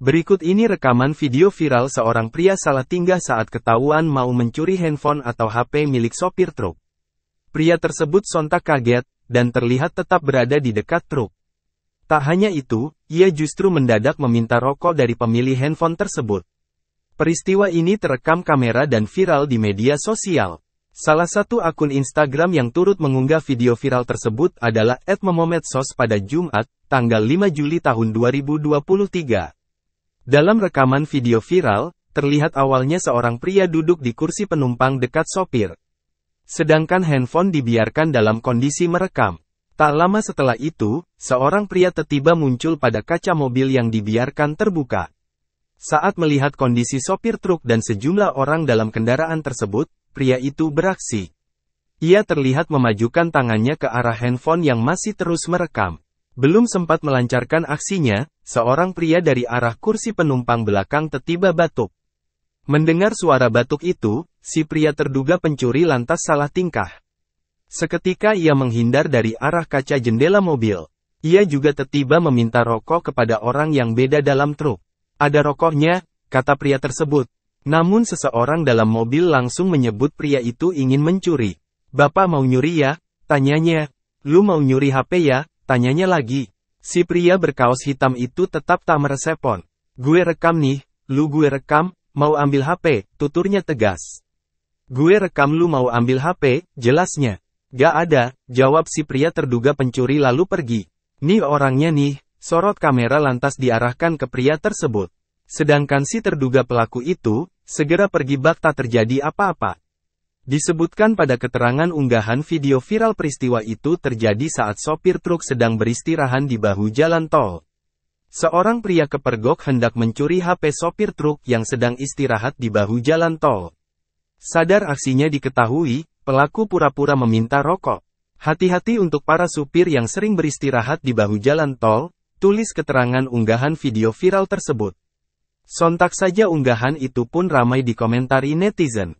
Berikut ini rekaman video viral seorang pria salah tinggal saat ketahuan mau mencuri handphone atau HP milik sopir truk. Pria tersebut sontak kaget, dan terlihat tetap berada di dekat truk. Tak hanya itu, ia justru mendadak meminta rokok dari pemilih handphone tersebut. Peristiwa ini terekam kamera dan viral di media sosial. Salah satu akun Instagram yang turut mengunggah video viral tersebut adalah @memomedsos pada Jumat, tanggal 5 Juli tahun 2023. Dalam rekaman video viral, terlihat awalnya seorang pria duduk di kursi penumpang dekat sopir. Sedangkan handphone dibiarkan dalam kondisi merekam. Tak lama setelah itu, seorang pria tiba muncul pada kaca mobil yang dibiarkan terbuka. Saat melihat kondisi sopir truk dan sejumlah orang dalam kendaraan tersebut, pria itu beraksi. Ia terlihat memajukan tangannya ke arah handphone yang masih terus merekam. Belum sempat melancarkan aksinya, seorang pria dari arah kursi penumpang belakang tertiba batuk. Mendengar suara batuk itu, si pria terduga pencuri lantas salah tingkah. Seketika ia menghindar dari arah kaca jendela mobil. Ia juga tertiba meminta rokok kepada orang yang beda dalam truk. Ada rokoknya, kata pria tersebut. Namun seseorang dalam mobil langsung menyebut pria itu ingin mencuri. Bapak mau nyuri ya? Tanyanya. Lu mau nyuri HP ya? Tanyanya lagi. Si pria berkaos hitam itu tetap tak merespon. Gue rekam nih, lu gue rekam, mau ambil HP, tuturnya tegas. Gue rekam lu mau ambil HP, jelasnya. Gak ada, jawab si pria terduga pencuri lalu pergi. Nih orangnya nih, sorot kamera lantas diarahkan ke pria tersebut. Sedangkan si terduga pelaku itu, segera pergi bak tak terjadi apa-apa. Disebutkan pada keterangan unggahan video viral peristiwa itu terjadi saat sopir truk sedang beristirahat di bahu jalan tol. Seorang pria kepergok hendak mencuri HP sopir truk yang sedang istirahat di bahu jalan tol. Sadar aksinya diketahui, pelaku pura-pura meminta rokok. Hati-hati untuk para supir yang sering beristirahat di bahu jalan tol, tulis keterangan unggahan video viral tersebut. Sontak saja unggahan itu pun ramai dikomentari netizen.